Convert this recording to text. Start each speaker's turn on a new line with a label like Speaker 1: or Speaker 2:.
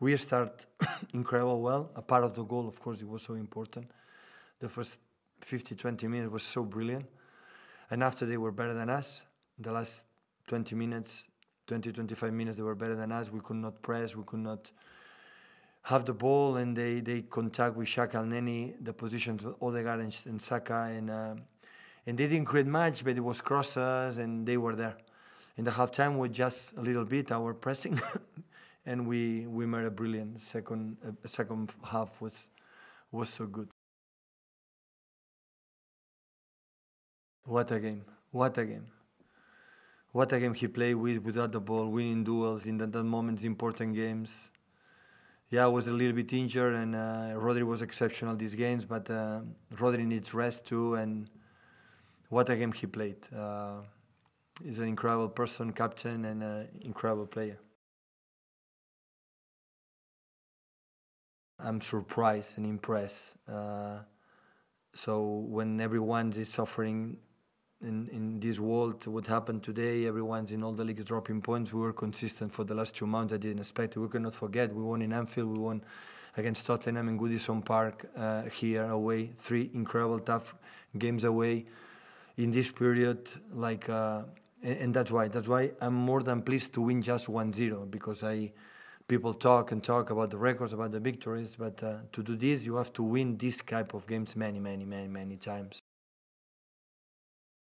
Speaker 1: we start incredible well. A part of the goal, of course, it was so important. The first 50, 20 minutes was so brilliant. And after they were better than us. The last 20 minutes, 20, 25 minutes, they were better than us. We could not press, we could not have the ball, and they, they contact with Shaka and Neni, the positions of Odegaard and, and Saka. And, uh, and they didn't create much, but it was crosses, and they were there. In the halftime, we just a little bit our pressing. and we we made a brilliant second uh, second half was was so good. What a game! What a game! What a game he played with without the ball, winning duels in that, moments, important games. Yeah, I was a little bit injured, and uh, Rodri was exceptional these games, but uh, Rodri needs rest too. And what a game he played! Uh, he's an incredible person, captain, and an uh, incredible player. I'm surprised and impressed. Uh, so when everyone is suffering in, in this world, what happened today, everyone's in all the leagues dropping points. We were consistent for the last two months. I didn't expect it. We cannot forget. We won in Anfield. We won against Tottenham in Goodison Park uh, here away. Three incredible tough games away in this period. Like uh, and, and that's why that's why I'm more than pleased to win just one zero because I people talk and talk about the records, about the victories, but uh, to do this, you have to win this type of games many, many, many, many times.